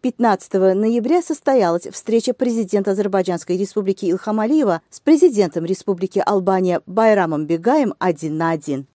15 ноября состоялась встреча президента Азербайджанской республики Илхам Алиева с президентом республики Албания Байрамом Бегаем один на один.